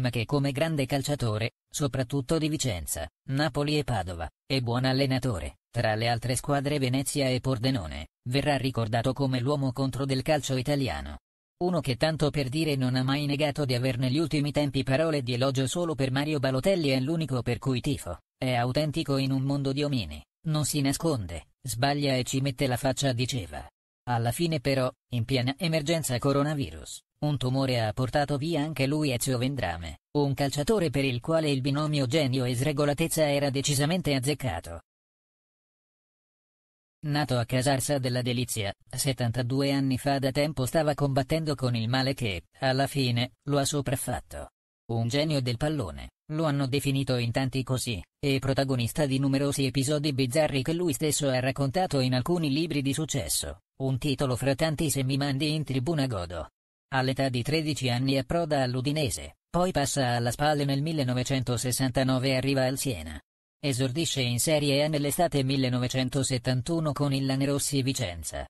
prima che come grande calciatore, soprattutto di Vicenza, Napoli e Padova, e buon allenatore, tra le altre squadre Venezia e Pordenone, verrà ricordato come l'uomo contro del calcio italiano. Uno che tanto per dire non ha mai negato di aver negli ultimi tempi parole di elogio solo per Mario Balotelli è l'unico per cui tifo, è autentico in un mondo di omini, non si nasconde, sbaglia e ci mette la faccia diceva. Alla fine però, in piena emergenza coronavirus, un tumore ha portato via anche lui Ezio Vendrame, un calciatore per il quale il binomio genio e sregolatezza era decisamente azzeccato. Nato a Casarsa della Delizia, 72 anni fa da tempo stava combattendo con il male che, alla fine, lo ha sopraffatto. Un genio del pallone, lo hanno definito in tanti così, e protagonista di numerosi episodi bizzarri che lui stesso ha raccontato in alcuni libri di successo, un titolo fra tanti se mi mandi in tribuna godo. All'età di 13 anni approda all'Udinese, poi passa alla Spalle nel 1969 e arriva al Siena. Esordisce in Serie A nell'estate 1971 con il Lanerossi Vicenza.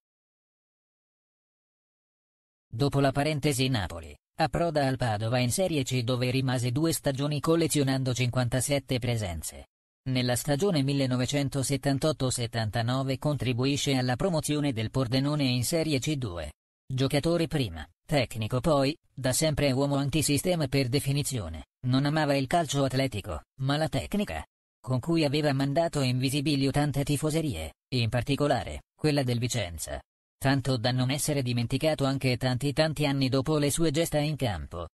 Dopo la parentesi Napoli, approda al Padova in Serie C dove rimase due stagioni collezionando 57 presenze. Nella stagione 1978-79 contribuisce alla promozione del Pordenone in Serie C2. Giocatore prima. Tecnico poi, da sempre uomo antisistema per definizione, non amava il calcio atletico, ma la tecnica, con cui aveva mandato in visibilio tante tifoserie, in particolare, quella del Vicenza. Tanto da non essere dimenticato anche tanti tanti anni dopo le sue gesta in campo.